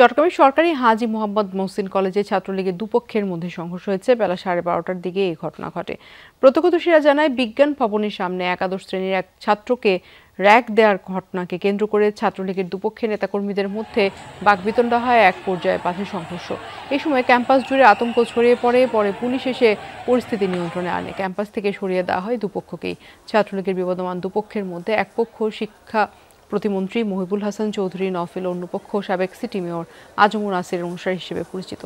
চট্টগ্রামের সরকারি হাজি মোহাম্মদ মহসিন কলেজে ছাত্রলীগের দুপক্ষের মধ্যে সংঘর্ষ হয়েছে বেলা সাড়ে বারোটার দিকে এই ঘটনা ঘটে প্রত্যক্ষদর্শীরা জানায় বিজ্ঞান ভবনের সামনে একাদশ শ্রেণীর এক ছাত্রকে র্যাক দেওয়ার ঘটনাকে কেন্দ্র করে ছাত্রলীগের দুপক্ষের নেতাকর্মীদের মধ্যে বাকবিতণ্ডা হয় এক পর্যায়ে বাধে সংঘর্ষ এ সময় ক্যাম্পাস জুড়ে আতঙ্ক ছড়িয়ে পড়ে পরে পুলিশ এসে পরিস্থিতি নিয়ন্ত্রণে আনে ক্যাম্পাস থেকে সরিয়ে দেওয়া হয় দুপক্ষকেই ছাত্রলীগের বিবদমান দুপক্ষের মধ্যে এক পক্ষ শিক্ষা প্রতিমন্ত্রী মহিবুল হাসান চৌধুরী নফিল অন্যপক্ষ সাবেক সিটি মেয়র আজমুর আসির অনুসার হিসেবে পরিচিত